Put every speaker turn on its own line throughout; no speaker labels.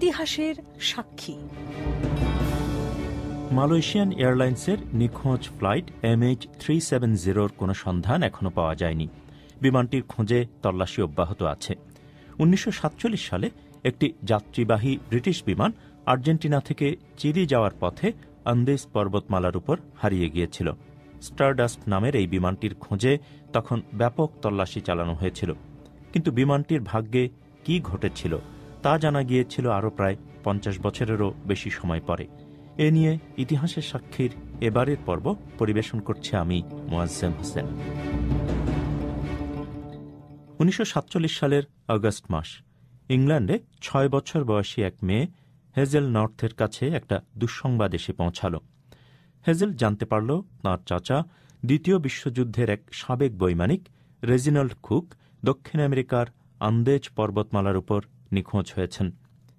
ইতিহাসের সাক্ষী
মালয়েশিয়ান এয়ারলাইন্সের নিখোঁজ flight M H three seven জিরোর কোনো সন্ধান এখনও পাওয়া যায়নি বিমানটির খোঁজে তল্লাশি অব্যাহত আছে উনিশশো সালে একটি যাত্রীবাহী ব্রিটিশ বিমান আর্জেন্টিনা থেকে চিলি যাওয়ার পথে আন্দেজ পর্বতমালার উপর হারিয়ে গিয়েছিল স্টারডাস্ট নামের এই বিমানটির খোঁজে তখন ব্যাপক তল্লাশি চালানো হয়েছিল কিন্তু বিমানটির ভাগ্যে কি ঘটেছিল তা জানা গিয়েছিল আরও প্রায় পঞ্চাশ বছরেরও বেশি সময় পরে এ নিয়ে ইতিহাসের সাক্ষীর এবারের পর্ব পরিবেশন করছে আমি মোয়াজ্জেম হোসেন উনিশশো সালের অগস্ট মাস ইংল্যান্ডে ছয় বছর বয়সী এক মেয়ে হেজেল নর্থের কাছে একটা দুঃসংবাদ এসে পৌঁছাল হেজেল জানতে পারল তাঁর চাচা দ্বিতীয় বিশ্বযুদ্ধের এক সাবেক বৈমানিক রেজিনাল্ড কুক দক্ষিণ আমেরিকার আন্দেজ পর্বতমালার উপর নিখোঁজ হয়েছেন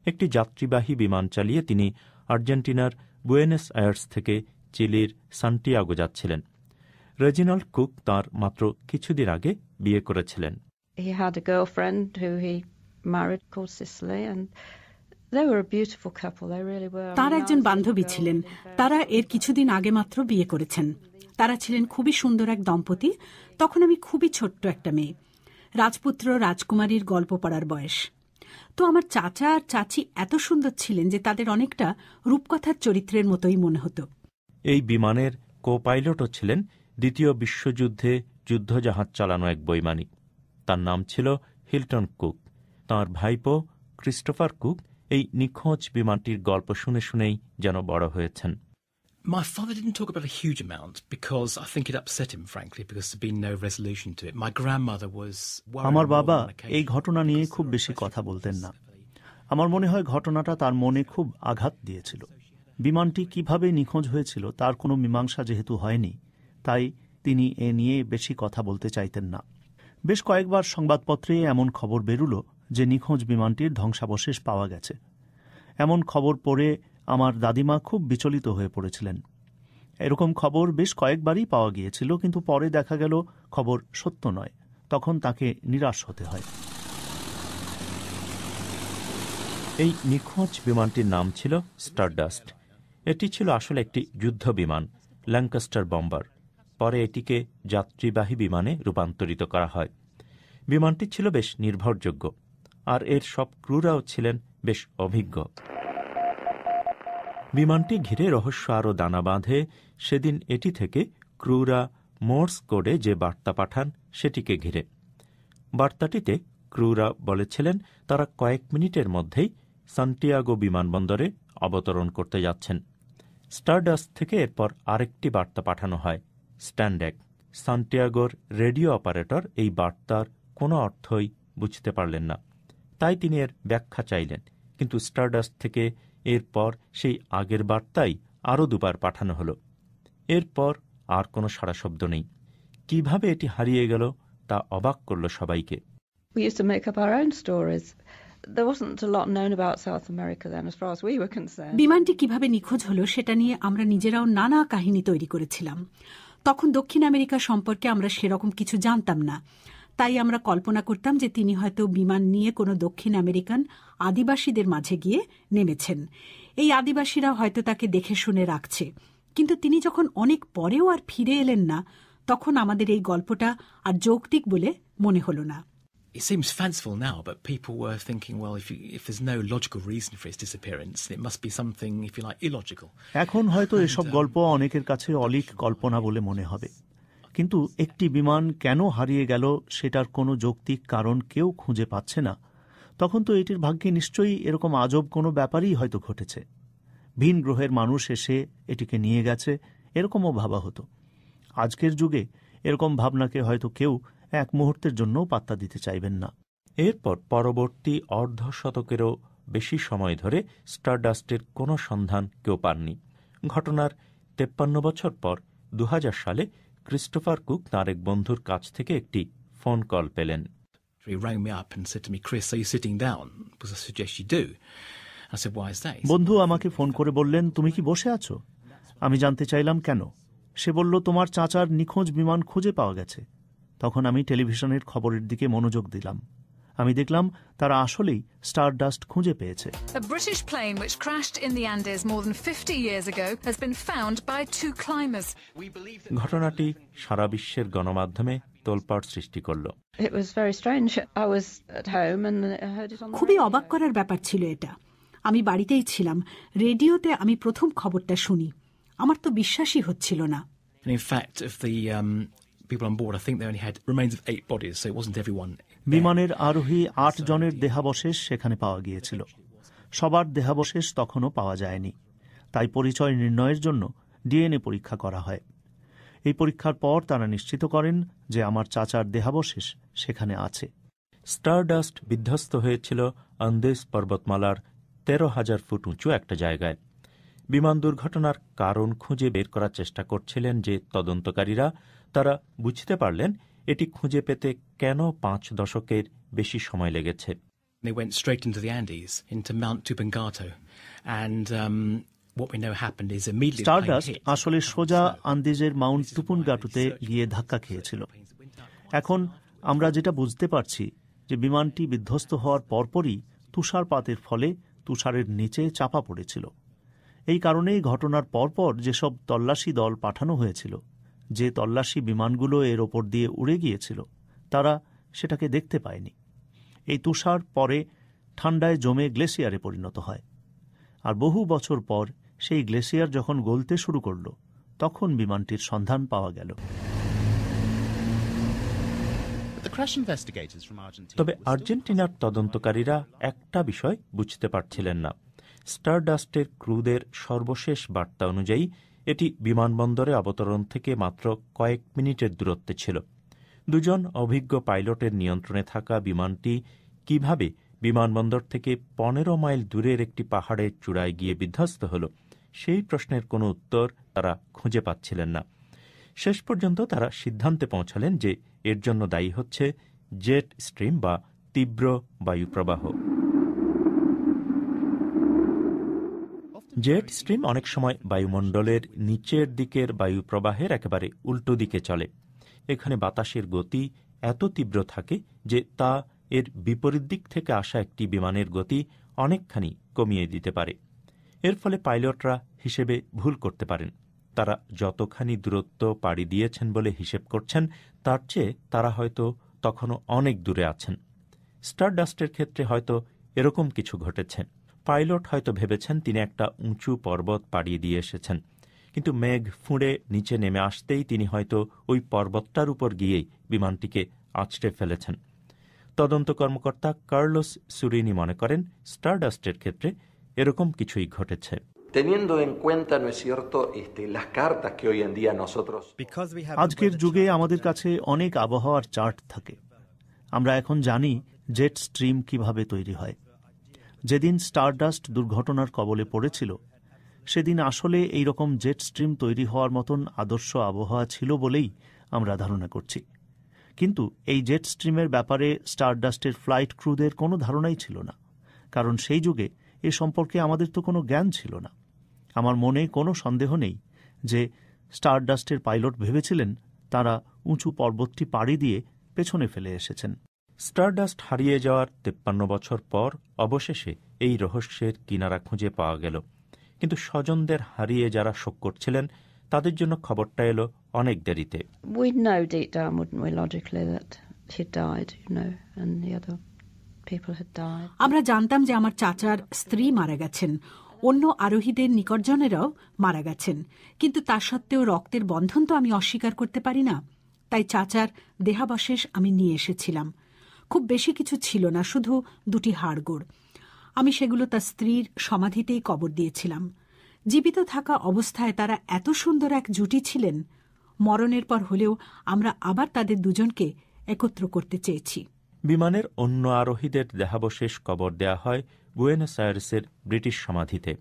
একটি যাত্রীবাহী বিমান চালিয়ে তিনি আর্জেন্টিনার বুয়েনেস আয়ার্স থেকে চিলির সান্টিয়াগো যাচ্ছিলেন রেজিনাল্ড কুক তার মাত্র কিছুদিন আগে বিয়ে করেছিলেন
তার একজন বান্ধবী ছিলেন
তারা এর কিছুদিন আগে মাত্র বিয়ে করেছেন তারা ছিলেন খুবই সুন্দর এক দম্পতি তখন আমি খুবই ছোট্ট একটা মেয়ে রাজপুত্র রাজকুমারীর গল্প পড়ার বয়স তো আমার চাচা আর চাচি এত সুন্দর ছিলেন যে তাদের অনেকটা রূপকথার চরিত্রের মতোই
মনে হতো এই বিমানের কো পাইলটও ছিলেন দ্বিতীয় বিশ্বযুদ্ধে যুদ্ধজাহাজ চালানো এক বৈমানিক তার নাম ছিল হিল্টন কুক তাঁর ভাইপো ক্রিস্টোফার কুক এই নিখোঁজ বিমানটির গল্প শুনে শুনেই যেন বড় হয়েছেন
My father didn't talk about a huge amount because I think it upset him, frankly, because there'd been no resolution to it. My grandmother was আমার বাবা এই
ঘটনা নিয়ে খুব বেশি কথা বলতেন না আমার মনে হয় ঘটনাটা তার মনে খুব আঘাত দিয়েছিল বিমানটি কিভাবে নিখোঁজ হয়েছিল তার কোনো মীমাংসা যেহেতু হয়নি তাই তিনি এ নিয়ে বেশি কথা বলতে চাইতেন না বেশ কয়েকবার সংবাদপত্রে এমন খবর বেরুল যে নিখোঁজ বিমানটির ধ্বংসাবশেষ পাওয়া গেছে এমন খবর পড়ে আমার দাদিমা খুব বিচলিত হয়ে পড়েছিলেন এরকম খবর বেশ কয়েকবারই পাওয়া গিয়েছিল কিন্তু পরে দেখা গেল খবর সত্য নয় তখন তাকে নিরাশ হতে হয়
এই নিখোঁজ বিমানটির নাম ছিল স্টারডাস্ট এটি ছিল আসলে একটি যুদ্ধ বিমান ল্যাঙ্কাস্টার বম্বার পরে এটিকে যাত্রীবাহী বিমানে রূপান্তরিত করা হয় বিমানটি ছিল বেশ নির্ভরযোগ্য আর এর সব ক্রুরাও ছিলেন বেশ অভিজ্ঞ বিমানটি ঘিরে রহস্য আরও দানা বাঁধে সেদিন এটি থেকে ক্রুরা মোর্স কোডে যে বার্তা পাঠান সেটিকে ঘিরে বার্তাটিতে ক্রুরা বলেছিলেন তারা কয়েক মিনিটের মধ্যেই সান্টিয়াগো বিমানবন্দরে অবতরণ করতে যাচ্ছেন স্টারডাস্ট থেকে এরপর আরেকটি বার্তা পাঠানো হয় স্ট্যান্ডেক সান্টিয়াগোর রেডিও অপারেটর এই বার্তার কোনো অর্থই বুঝতে পারলেন না তাই তিনি এর ব্যাখ্যা চাইলেন কিন্তু স্টারডাস্ট থেকে এরপর সেই আগের বার্তাই আরও দুবার পাঠানো হল এরপর আর কোনো সারা শব্দ নেই কিভাবে এটি হারিয়ে গেল তা অবাক করল সবাইকে
বিমানটি কিভাবে
নিখোঁজ হলো সেটা নিয়ে আমরা নিজেরাও নানা কাহিনী তৈরি করেছিলাম তখন দক্ষিণ আমেরিকা সম্পর্কে আমরা সেরকম কিছু জানতাম না তাই আমরা কল্পনা করতাম যে তিনি হয়তো বিমান নিয়ে কোনো দক্ষিণ আমেরিকান আদিবাসীদের মাঝে গিয়ে নেমেছেন এই আদিবাসীরা হয়তো তাকে দেখে শুনে রাখছে কিন্তু তিনি যখন অনেক পরেও আর ফিরে এলেন না তখন আমাদের এই গল্পটা আর যৌক্তিক বলে মনে হল না
It seems fanciful now, but people were thinking, well, if, you, if there's no logical reason for his disappearance, it must be something, if you like, illogical. এখন
হয়তো এসব um, গল্প অনেকের কাছে অলিক কল্পনা বলে মনে হবে কিন্তু একটি বিমান কেন হারিয়ে গেল সেটার কোনো যৌক্তিক কারণ কেউ খুঁজে পাচ্ছে না তখন তো এটির ভাগ্যে নিশ্চয়ই এরকম আজব কোনো ব্যাপারই হয়তো ঘটেছে ভিন গ্রহের মানুষ এসে এটিকে নিয়ে গেছে এরকমও ভাবা হতো আজকের যুগে এরকম ভাবনাকে হয়তো কেউ এক মুহূর্তের জন্য পাত্তা দিতে চাইবেন না এরপর পরবর্তী অর্ধ
শতকেরও বেশি সময় ধরে স্টারডাস্টের কোনো সন্ধান কেউ পাননি ঘটনার তেপ্পান্ন বছর পর দু সালে ক্রিস্টোফার কুক তার এক বন্ধুর কাছ
থেকে একটি ফোন কল পেলেন বন্ধু আমাকে ফোন করে বললেন তুমি কি
বসে আছো আমি জানতে চাইলাম কেন সে বলল তোমার চাচার নিখোঁজ বিমান খুঁজে পাওয়া গেছে তখন আমি টেলিভিশনের খবরের দিকে মনোযোগ দিলাম আমি দেখলাম তারা আসলেই স্টার ডাস্ট খুঁজে পেয়েছে
British plane which crashed in the Andes more than
ঘটনাটি সারা বিশ্বের গণমাধ্যমে তোলপাড় সৃষ্টি করল
খুবই অবাক
করার ব্যাপার ছিল এটা আমি বাড়িতেই ছিলাম রেডিওতে আমি প্রথম খবরটা শুনি আমার তো বিশ্বাসই হচ্ছিল না
in fact the the um, people on board i think they only had remains of eight bodies so it wasn't everyone বিমানের আরোহী আট জনের দেহাবশেষ সেখানে
পাওয়া গিয়েছিল সবার দেহাবশেষ তখনও পাওয়া যায়নি তাই পরিচয় নির্ণয়ের জন্য ডিএনএ পরীক্ষা করা হয় এই পরীক্ষার পর তারা নিশ্চিত করেন যে আমার চাচার দেহাবশেষ সেখানে আছে স্টারডাস্ট বিধ্বস্ত হয়েছিল
আন্দেজ পর্বতমালার তেরো হাজার ফুট উঁচু একটা জায়গায় বিমান দুর্ঘটনার কারণ খুঁজে বের করার চেষ্টা করছিলেন যে তদন্তকারীরা তারা বুঝতে পারলেন
এটি খুঁজে পেতে কেন পাঁচ দশকের বেশি সময় লেগেছে They went straight into the Andes, into Mount Tupungato. And um, stardust আসলে সোজা আন্দেজের মাউন্ট গাটুতে গিয়ে ধাক্কা খেয়েছিল
এখন আমরা যেটা বুঝতে পারছি যে বিমানটি বিধ্বস্ত হওয়ার পরপরই তুষারপাতের ফলে তুষারের নিচে চাপা পড়েছিল এই কারণেই ঘটনার পরপর যেসব তল্লাশি দল পাঠানো হয়েছিল যে তল্লাশি বিমানগুলো এর ওপর দিয়ে উড়ে গিয়েছিল তারা সেটাকে দেখতে পায়নি এই তুষার পরে ঠান্ডায় জমে গ্লেসিয়ারে পরিণত হয় আর বহু বছর পর সেই গ্লেসিয়ার যখন গলতে শুরু করল তখন বিমানটির সন্ধান পাওয়া গেল তবে আর্জেন্টিনার তদন্তকারীরা একটা
বিষয় বুঝতে পারছিলেন না স্টারডাস্টের ক্রুদের সর্বশেষ বার্তা অনুযায়ী এটি বিমানবন্দরে অবতরণ থেকে মাত্র কয়েক মিনিটের দূরত্বে ছিল দুজন অভিজ্ঞ পাইলটের নিয়ন্ত্রণে থাকা বিমানটি কিভাবে বিমানবন্দর থেকে পনেরো মাইল দূরের একটি পাহাড়ের চূড়ায় গিয়ে বিধ্বস্ত হল সেই প্রশ্নের কোনো উত্তর তারা খুঁজে পাচ্ছিলেন না শেষ পর্যন্ত তারা সিদ্ধান্তে পৌঁছালেন যে এর জন্য দায়ী হচ্ছে জেট স্ট্রিম বা তীব্র বায়ুপ্রবাহ জেট স্ট্রিম অনেক সময় বায়ুমণ্ডলের নিচের দিকের বায়ু প্রবাহের একেবারে উল্টো দিকে চলে এখানে বাতাসের গতি এত তীব্র থাকে যে তা এর বিপরীত দিক থেকে আসা একটি বিমানের গতি অনেকখানি কমিয়ে দিতে পারে এর ফলে পাইলটরা হিসেবে ভুল করতে পারেন তারা যতখানি দূরত্ব পাড়ি দিয়েছেন বলে হিসেব করছেন তার চেয়ে তারা হয়তো তখনও অনেক দূরে আছেন স্টারডাস্টের ক্ষেত্রে হয়তো এরকম কিছু ঘটেছে পাইলট হয়তো ভেবেছেন তিনি একটা উঁচু পর্বত পাড়িয়ে দিয়ে এসেছেন কিন্তু মেঘ ফুঁড়ে নিচে নেমে আসতেই তিনি হয়তো ওই পর্বতটার উপর গিয়েই বিমানটিকে আছড়ে ফেলেছেন তদন্ত কর্মকর্তা কার্লোস সুরিনি মনে করেন স্টারডাস্টের ক্ষেত্রে এরকম কিছুই ঘটেছে
আজকের যুগে আমাদের কাছে অনেক আবহাওয়ার চার্ট থাকে আমরা এখন জানি জেট স্ট্রিম কিভাবে তৈরি হয় যেদিন স্টারডাস্ট দুর্ঘটনার কবলে পড়েছিল সেদিন আসলে এই রকম জেট স্ট্রিম তৈরি হওয়ার মতন আদর্শ আবহাওয়া ছিল বলেই আমরা ধারণা করছি কিন্তু এই জেট স্ট্রিমের ব্যাপারে স্টারডাস্টের ফ্লাইট ক্রুদের কোনো ধারণাই ছিল না কারণ সেই যুগে এ সম্পর্কে আমাদের তো কোনো জ্ঞান ছিল না আমার মনে কোনো সন্দেহ নেই যে স্টারডাস্টের পাইলট ভেবেছিলেন তারা উঁচু পর্বতটি পাড়ি দিয়ে পেছনে ফেলে এসেছেন স্টারডাস্ট হারিয়ে যাওয়ার তেপ্পান্ন বছর পর
অবশেষে এই রহস্যের কিনারা খুঁজে পাওয়া গেল কিন্তু স্বজনদের হারিয়ে যারা শোক করছিলেন তাদের জন্য খবরটা এলো অনেক দেরিতে
আমরা জানতাম
যে আমার চাচার স্ত্রী মারা গেছেন অন্য আরোহীদের নিকটজনেরাও মারা গেছেন কিন্তু তা সত্ত্বেও রক্তের বন্ধন তো আমি অস্বীকার করতে পারি না তাই চাচার দেহাবশেষ আমি নিয়ে এসেছিলাম খুব বেশি কিছু ছিল না শুধু দুটি হাড়গোড় আমি সেগুলো তার স্ত্রীর সমাধিতেই কবর দিয়েছিলাম জীবিত থাকা অবস্থায় তারা এত সুন্দর এক জুটি ছিলেন মরণের পর হলেও আমরা আবার তাদের দুজনকে একত্র করতে চেয়েছি
বিমানের অন্য আরোহীদের দেহাবশেষ কবর দেয়া হয় বুয়েনাস আয়ার্সের ব্রিটিশ সমাধিতে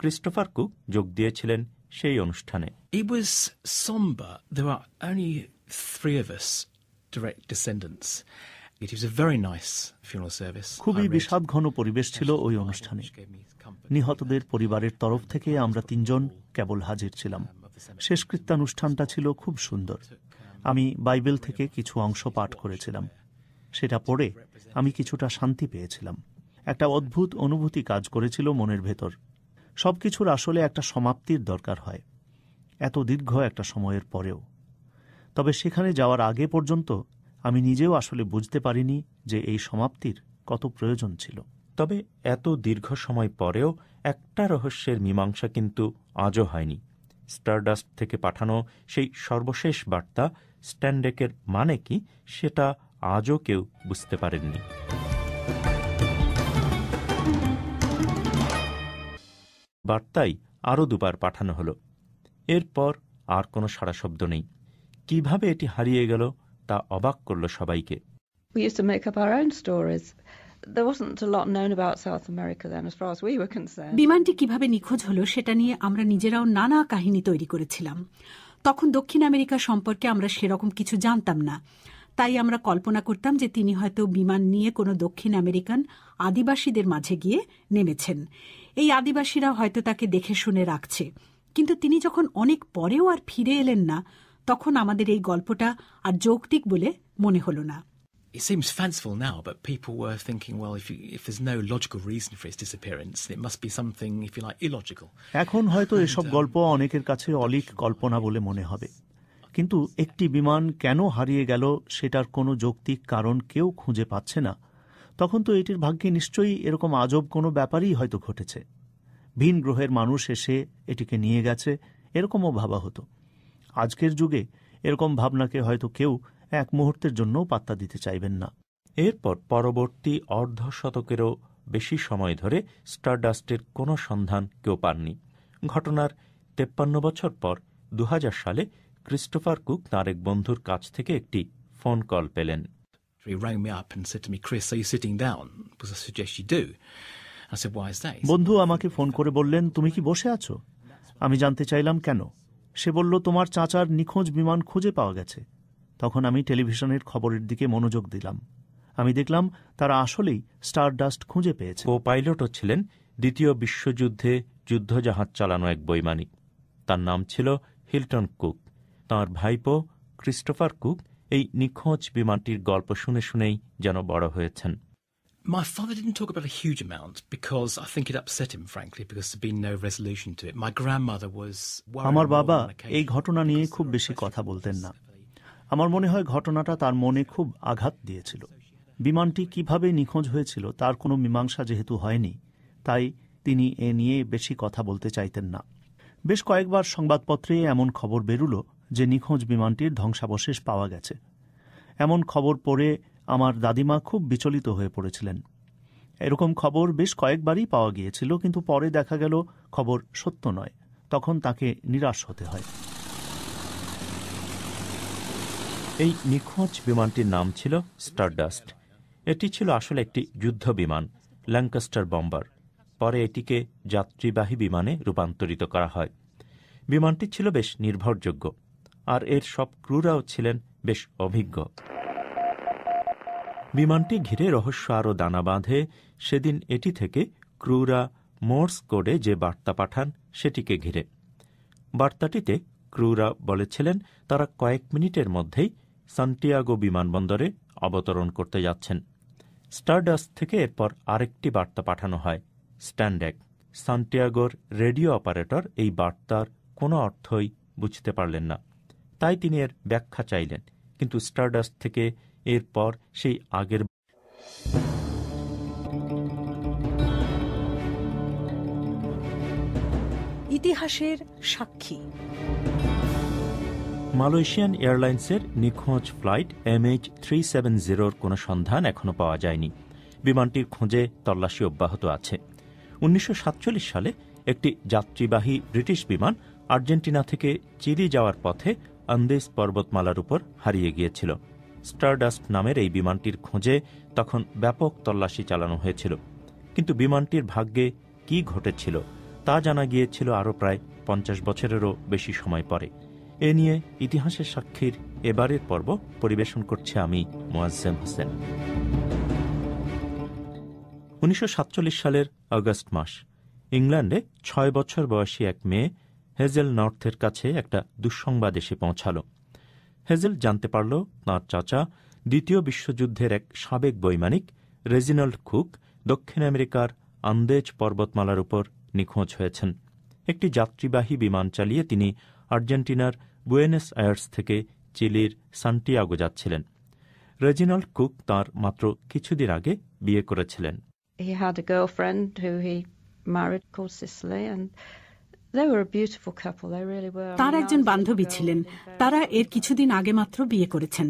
ক্রিস্টোফার কুক যোগ দিয়েছিলেন
সেই অনুষ্ঠানে three of us খুবই বিষাদ ঘন
পরিবেশ ছিল ওই অনুষ্ঠানে নিহতদের পরিবারের তরফ থেকে আমরা তিনজন কেবল হাজির ছিলাম um, শেষকৃত্যানুষ্ঠানটা ছিল খুব সুন্দর um, আমি বাইবেল থেকে কিছু অংশ পাঠ করেছিলাম সেটা পড়ে আমি কিছুটা শান্তি পেয়েছিলাম একটা অদ্ভুত অনুভূতি কাজ করেছিল মনের ভেতর সবকিছুর আসলে একটা সমাপ্তির দরকার হয় এত দীর্ঘ একটা সময়ের পরেও তবে সেখানে যাওয়ার আগে পর্যন্ত আমি নিজেও আসলে বুঝতে পারিনি যে এই সমাপ্তির কত প্রয়োজন ছিল তবে এত দীর্ঘ সময় পরেও একটা রহস্যের মীমাংসা কিন্তু আজও হয়নি
স্টারডাস্ট থেকে পাঠানো সেই সর্বশেষ বার্তা স্ট্যান্ডেকের মানে কি সেটা আজও কেউ বুঝতে পারেননি বার্তাই আরও দুবার পাঠানো হলো এরপর আর কোনো সারা শব্দ নেই কিভাবে এটি হারিয়ে গেল তা অবাক করল সবাইকে
বিমানটি কিভাবে নিখোঁজ
হলো সেটা নিয়ে আমরা নিজেরাও নানা কাহিনী তৈরি করেছিলাম তখন দক্ষিণ আমেরিকা সম্পর্কে আমরা সেরকম কিছু জানতাম না তাই আমরা কল্পনা করতাম যে তিনি হয়তো বিমান নিয়ে কোনো দক্ষিণ আমেরিকান আদিবাসীদের মাঝে গিয়ে নেমেছেন এই আদিবাসীরা হয়তো তাকে দেখে শুনে রাখছে কিন্তু তিনি যখন অনেক পরেও আর ফিরে এলেন না তখন আমাদের এই গল্পটা আর যৌক্তিক বলে
মনে হলো না
It seems fanciful now, but people were thinking, well, if, you, if there's no logical reason for its disappearance, it must be something, if you like, illogical.
এখন হয়তো এসব um, গল্প অনেকের কাছে অলিক কল্পনা বলে মনে হবে কিন্তু একটি বিমান কেন হারিয়ে গেল সেটার কোনো যৌক্তিক কারণ কেউ খুঁজে পাচ্ছে না তখন তো এটির ভাগ্যে নিশ্চয়ই এরকম আজব কোনো ব্যাপারই হয়তো ঘটেছে ভিন গ্রহের মানুষ এসে এটিকে নিয়ে গেছে এরকমও ভাবা হতো আজকের যুগে এরকম ভাবনাকে হয়তো কেউ এক মুহূর্তের জন্যও পাত্তা দিতে চাইবেন না এরপর পরবর্তী অর্ধ শতকেরও
বেশি সময় ধরে স্টারডাস্টের কোনো সন্ধান কেউ পাননি ঘটনার তেপ্পান্ন বছর পর দু সালে ক্রিস্টোফার কুক তাঁর এক বন্ধুর কাছ থেকে একটি
ফোন কল পেলেন বন্ধু আমাকে ফোন করে বললেন তুমি কি বসে আছো আমি জানতে
চাইলাম কেন সে বলল তোমার চাচার নিখোঁজ বিমান খুঁজে পাওয়া গেছে তখন আমি টেলিভিশনের খবরের দিকে মনোযোগ দিলাম আমি দেখলাম তারা আসলেই স্টারডাস্ট খুঁজে পেয়েছে ও পাইলটও ছিলেন দ্বিতীয় বিশ্বযুদ্ধে যুদ্ধজাহাজ চালানো এক বৈমানিক
তার নাম ছিল হিল্টন কুক তাঁর ভাইপো ক্রিস্টোফার কুক এই নিখোঁজ বিমানটির গল্প শুনে শুনেই যেন বড় হয়েছেন
My father didn't talk about a huge amount because I think it upset him, frankly, because there'd been no resolution to it. My grandmother was. আমার বাবা এই
ঘটনা নিয়ে খুব বেশি কথা বলতেন না আমার মনে হয় ঘটনাটা তার মনে খুব আঘাত দিয়েছিল বিমানটি কিভাবে নিখোঁজ হয়েছিল তার কোনো মীমাংসা যেহেতু হয়নি তাই তিনি এ নিয়ে বেশি কথা বলতে চাইতেন না বেশ কয়েকবার সংবাদপত্রে এমন খবর বেরুল যে নিখোঁজ বিমানটির ধ্বংসাবশেষ পাওয়া গেছে এমন খবর পড়ে আমার দাদিমা খুব বিচলিত হয়ে পড়েছিলেন এরকম খবর বেশ কয়েকবারই পাওয়া গিয়েছিল কিন্তু পরে দেখা গেল খবর সত্য নয় তখন তাকে নিরাশ হতে হয় এই নিখোঁজ
বিমানটির নাম ছিল স্টারডাস্ট এটি ছিল আসলে একটি যুদ্ধ বিমান ল্যাঙ্কাস্টার বম্বার পরে এটিকে যাত্রীবাহী বিমানে রূপান্তরিত করা হয় বিমানটি ছিল বেশ নির্ভরযোগ্য আর এর সব ক্রুরাও ছিলেন বেশ অভিজ্ঞ বিমানটি ঘিরে রহস্য আরও দানা বাঁধে সেদিন এটি থেকে ক্রুরা মোর্স কোডে যে বার্তা পাঠান সেটিকে ঘিরে বার্তাটিতে ক্রুরা বলেছিলেন তারা কয়েক মিনিটের মধ্যেই সান্টিয়াগো বিমানবন্দরে অবতরণ করতে যাচ্ছেন স্টারডাস থেকে এরপর আরেকটি বার্তা পাঠানো হয় স্ট্যান্ডেক সান্টিয়াগোর রেডিও অপারেটর এই বার্তার কোনো অর্থই বুঝতে পারলেন না তাই তিনি এর ব্যাখ্যা চাইলেন কিন্তু স্টারডাস্ট থেকে এরপর সেই আগের
ইতিহাসের সাক্ষী
মালয়েশিয়ান এয়ারলাইন্সের নিখোঁজ flight M H three seven জিরোর কোনো সন্ধান এখনও পাওয়া যায়নি বিমানটির খোঁজে তল্লাশি অব্যাহত আছে উনিশশো সালে একটি যাত্রীবাহী ব্রিটিশ বিমান আর্জেন্টিনা থেকে চিলি যাওয়ার পথে আন্দেজ পর্বতমালার উপর হারিয়ে গিয়েছিল স্টারডাস্ট নামের এই বিমানটির খোঁজে তখন ব্যাপক তল্লাশি চালানো হয়েছিল কিন্তু বিমানটির ভাগ্যে কি ঘটেছিল তা জানা গিয়েছিল আরও প্রায় পঞ্চাশ বছরেরও বেশি সময় পরে এ নিয়ে ইতিহাসের সাক্ষীর এবারের পর্ব পরিবেশন করছে আমি মোয়াজ্জেম হোসেন উনিশশো সালের আগস্ট মাস ইংল্যান্ডে ছয় বছর বয়সী এক মেয়ে হেজেল নর্থের কাছে একটা দুঃসংবাদ এসে পৌঁছালো হেজেল জানতে পারল তাঁর চাচা দ্বিতীয় বিশ্বযুদ্ধের এক সাবেক বৈমানিক রেজিনাল্ড কুক দক্ষিণ আমেরিকার আন্দেজ পর্বতমালার উপর নিখোঁজ হয়েছেন একটি যাত্রীবাহী বিমান চালিয়ে তিনি আর্জেন্টিনার বুয়েনেস আয়ার্স থেকে চিলির সান্টিয়াগো যাচ্ছিলেন রেজিনাল্ড কুক তার মাত্র কিছুদিন আগে বিয়ে করেছিলেন
He had a girlfriend who he married called and তার একজন বান্ধবী ছিলেন
uh, তারা এর কিছুদিন আগে মাত্র বিয়ে করেছেন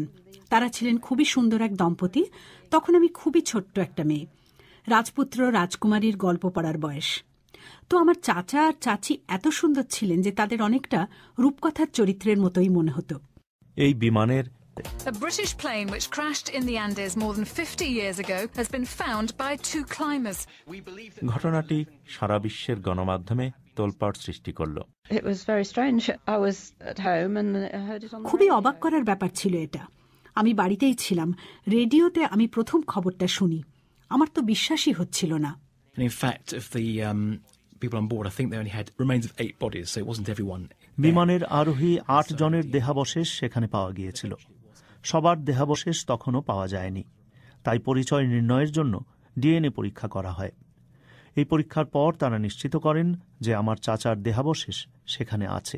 তারা ছিলেন খুবই সুন্দর এক দম্পতি তখন আমি খুবই ছোট্ট একটা মেয়ে রাজপুত্র রাজকুমারীর গল্প পড়ার বয়স তো আমার চাচা আর চাচি এত সুন্দর ছিলেন যে তাদের অনেকটা রূপকথার চরিত্রের মতোই মনে হতো
এই বিমানের
A British plane which crashed in the Andes more than 50 years ago has been found by two climbers.
ঘটনাটি সারা বিশ্বের গণমাধ্যমে তোলপাড় সৃষ্টি করল
It it was was very strange. I I at home and heard on খুবই অবাক করার ব্যাপার ছিল এটা আমি
বাড়িতেই ছিলাম রেডিওতে আমি প্রথম খবরটা শুনি আমার তো বিশ্বাসই হচ্ছিল না
In fact, the um, people on board, I think they only had remains of eight bodies, so it wasn't everyone. বিমানের আরোহী আট জনের দেহাবশেষ সেখানে পাওয়া গিয়েছিল সবার
দেহাবশেষ তখনও পাওয়া যায়নি তাই পরিচয় নির্ণয়ের জন্য ডিএনএ পরীক্ষা করা হয় এই পরীক্ষার পর তারা নিশ্চিত করেন যে আমার চাচার দেহাবশেষ সেখানে আছে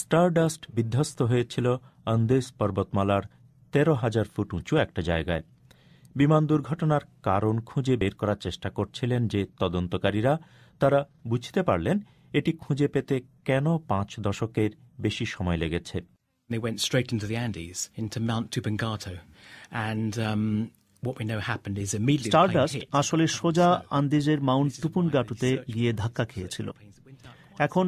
স্টারডাস্ট বিধ্বস্ত হয়েছিল আন্দেজ পর্বতমালার তেরো হাজার
ফুট উঁচু একটা জায়গায় বিমান দুর্ঘটনার কারণ খুঁজে বের করার চেষ্টা করছিলেন যে তদন্তকারীরা তারা বুঝতে পারলেন এটি খুঁজে পেতে কেন পাঁচ
দশকের বেশি সময় লেগেছে
They went straight into the Andes, into Mount Tupungato. And um, stardust
আসলে সোজা আন্দেজের মাউন্ট তুপুনগাটুতে গিয়ে ধাক্কা খেয়েছিল এখন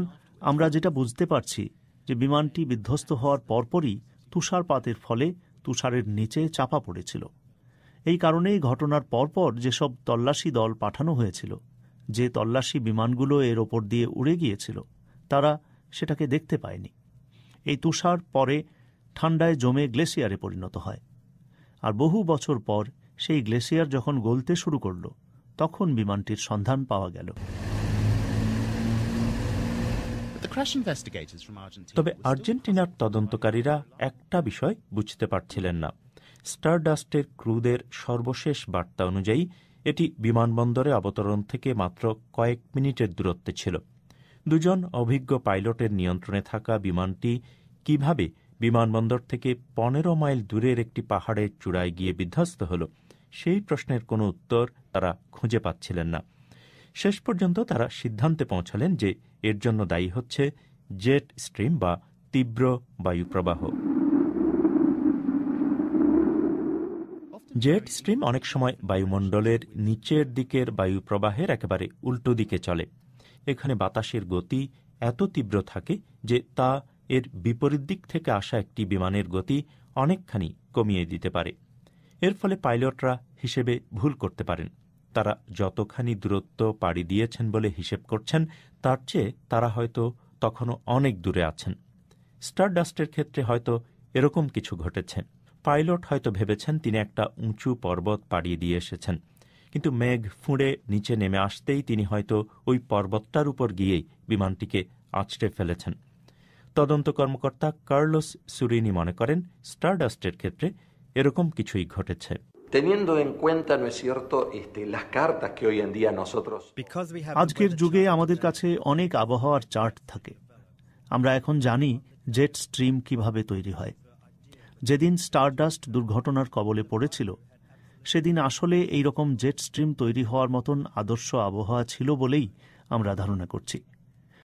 আমরা যেটা বুঝতে পারছি যে বিমানটি বিধ্বস্ত হওয়ার পরপরই তুষারপাতের ফলে তুষারের নিচে চাপা পড়েছিল এই কারণেই ঘটনার পরপর যেসব তল্লাশি দল পাঠানো হয়েছিল যে তল্লাশি বিমানগুলো এর ওপর দিয়ে উড়ে গিয়েছিল তারা সেটাকে দেখতে পায়নি এই তুষার পরে ঠান্ডায় জমে গ্লেসিয়ারে পরিণত হয় আর বহু বছর পর সেই গ্লেসিয়ার যখন গলতে শুরু করল তখন বিমানটির সন্ধান পাওয়া গেল
তবে
আর্জেন্টিনার তদন্তকারীরা একটা বিষয় বুঝতে পারছিলেন না স্টারডাস্টের ক্রুদের সর্বশেষ বার্তা অনুযায়ী এটি বিমানবন্দরে অবতরণ থেকে মাত্র কয়েক মিনিটের দূরত্বে ছিল দুজন অভিজ্ঞ পাইলটের নিয়ন্ত্রণে থাকা বিমানটি কিভাবে বিমানবন্দর থেকে পনেরো মাইল দূরের একটি পাহাড়ের চূড়ায় গিয়ে বিধ্বস্ত হল সেই প্রশ্নের কোনো উত্তর তারা খুঁজে পাচ্ছিলেন না শেষ পর্যন্ত তারা সিদ্ধান্তে পৌঁছালেন যে এর জন্য দায়ী হচ্ছে জেট স্ট্রিম বা তীব্র বায়ুপ্রবাহ জেট স্ট্রিম অনেক সময় বায়ুমণ্ডলের নিচের দিকের বায়ুপ্রবাহের একেবারে উল্টো দিকে চলে এখানে বাতাসের গতি এত তীব্র থাকে যে তা এর বিপরীত দিক থেকে আসা একটি বিমানের গতি অনেকখানি কমিয়ে দিতে পারে এর ফলে পাইলটরা হিসেবে ভুল করতে পারেন তারা যতখানি দূরত্ব পাড়ি দিয়েছেন বলে হিসেব করছেন তার চেয়ে তারা হয়তো তখনও অনেক দূরে আছেন স্টারডাস্টের ক্ষেত্রে হয়তো এরকম কিছু ঘটেছে পাইলট হয়তো ভেবেছেন তিনি একটা উঁচু পর্বত পাড়িয়ে দিয়ে এসেছেন কিন্তু মেঘ ফুঁড়ে নিচে নেমে আসতেই তিনি হয়তো ওই পর্বতটার উপর গিয়েই বিমানটিকে আছড়ে ফেলেছেন তদন্ত কর্মকর্তা কার্লোস সুরিনি মনে করেন স্টারডাস্টের ক্ষেত্রে এরকম
কিছুই ঘটেছে আজকের যুগে আমাদের কাছে অনেক আবহাওয়ার চার্ট থাকে আমরা এখন জানি জেট স্ট্রিম কিভাবে তৈরি হয় যেদিন স্টারডাস্ট দুর্ঘটনার কবলে পড়েছিল সেদিন আসলে এই রকম জেট স্ট্রিম তৈরি হওয়ার মতন আদর্শ আবহাওয়া ছিল বলেই আমরা ধারণা করছি